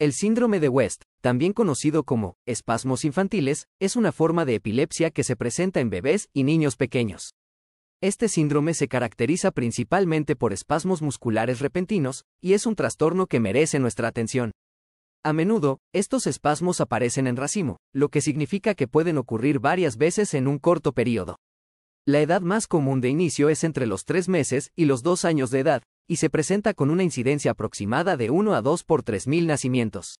El síndrome de West, también conocido como espasmos infantiles, es una forma de epilepsia que se presenta en bebés y niños pequeños. Este síndrome se caracteriza principalmente por espasmos musculares repentinos, y es un trastorno que merece nuestra atención. A menudo, estos espasmos aparecen en racimo, lo que significa que pueden ocurrir varias veces en un corto periodo. La edad más común de inicio es entre los tres meses y los dos años de edad, y se presenta con una incidencia aproximada de 1 a 2 por 3.000 nacimientos.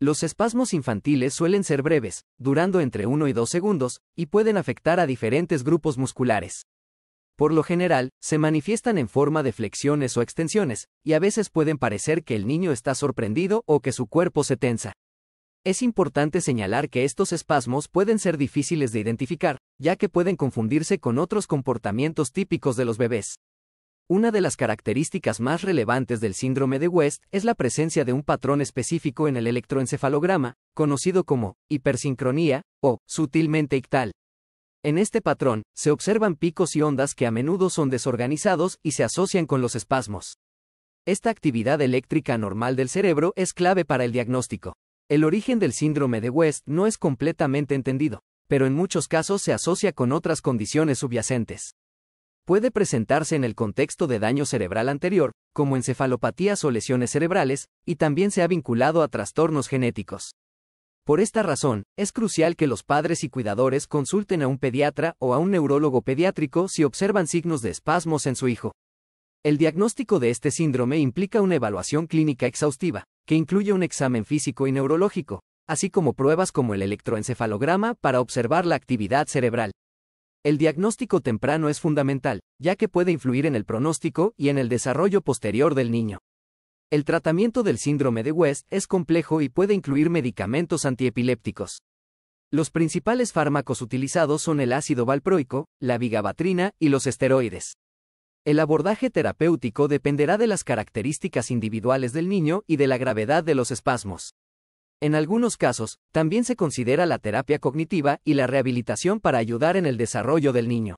Los espasmos infantiles suelen ser breves, durando entre 1 y 2 segundos, y pueden afectar a diferentes grupos musculares. Por lo general, se manifiestan en forma de flexiones o extensiones, y a veces pueden parecer que el niño está sorprendido o que su cuerpo se tensa. Es importante señalar que estos espasmos pueden ser difíciles de identificar, ya que pueden confundirse con otros comportamientos típicos de los bebés. Una de las características más relevantes del síndrome de West es la presencia de un patrón específico en el electroencefalograma, conocido como hipersincronía o sutilmente ictal. En este patrón, se observan picos y ondas que a menudo son desorganizados y se asocian con los espasmos. Esta actividad eléctrica normal del cerebro es clave para el diagnóstico. El origen del síndrome de West no es completamente entendido, pero en muchos casos se asocia con otras condiciones subyacentes. Puede presentarse en el contexto de daño cerebral anterior, como encefalopatías o lesiones cerebrales, y también se ha vinculado a trastornos genéticos. Por esta razón, es crucial que los padres y cuidadores consulten a un pediatra o a un neurólogo pediátrico si observan signos de espasmos en su hijo. El diagnóstico de este síndrome implica una evaluación clínica exhaustiva, que incluye un examen físico y neurológico, así como pruebas como el electroencefalograma para observar la actividad cerebral. El diagnóstico temprano es fundamental, ya que puede influir en el pronóstico y en el desarrollo posterior del niño. El tratamiento del síndrome de West es complejo y puede incluir medicamentos antiepilépticos. Los principales fármacos utilizados son el ácido valproico, la vigabatrina y los esteroides. El abordaje terapéutico dependerá de las características individuales del niño y de la gravedad de los espasmos. En algunos casos, también se considera la terapia cognitiva y la rehabilitación para ayudar en el desarrollo del niño.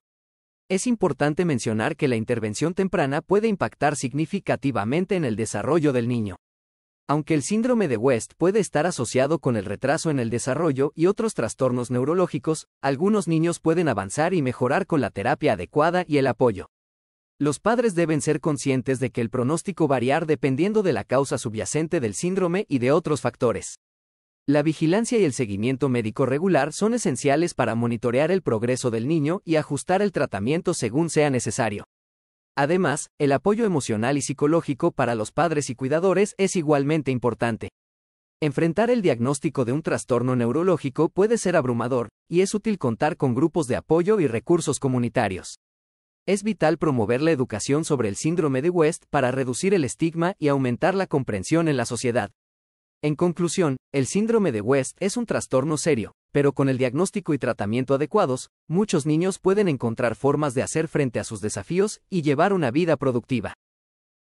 Es importante mencionar que la intervención temprana puede impactar significativamente en el desarrollo del niño. Aunque el síndrome de West puede estar asociado con el retraso en el desarrollo y otros trastornos neurológicos, algunos niños pueden avanzar y mejorar con la terapia adecuada y el apoyo. Los padres deben ser conscientes de que el pronóstico variar dependiendo de la causa subyacente del síndrome y de otros factores. La vigilancia y el seguimiento médico regular son esenciales para monitorear el progreso del niño y ajustar el tratamiento según sea necesario. Además, el apoyo emocional y psicológico para los padres y cuidadores es igualmente importante. Enfrentar el diagnóstico de un trastorno neurológico puede ser abrumador, y es útil contar con grupos de apoyo y recursos comunitarios. Es vital promover la educación sobre el síndrome de West para reducir el estigma y aumentar la comprensión en la sociedad. En conclusión, el síndrome de West es un trastorno serio, pero con el diagnóstico y tratamiento adecuados, muchos niños pueden encontrar formas de hacer frente a sus desafíos y llevar una vida productiva.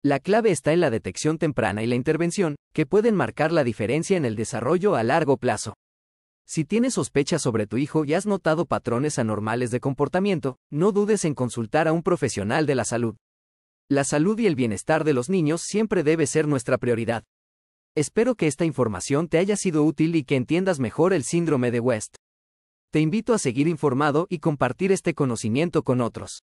La clave está en la detección temprana y la intervención, que pueden marcar la diferencia en el desarrollo a largo plazo. Si tienes sospechas sobre tu hijo y has notado patrones anormales de comportamiento, no dudes en consultar a un profesional de la salud. La salud y el bienestar de los niños siempre debe ser nuestra prioridad, Espero que esta información te haya sido útil y que entiendas mejor el síndrome de West. Te invito a seguir informado y compartir este conocimiento con otros.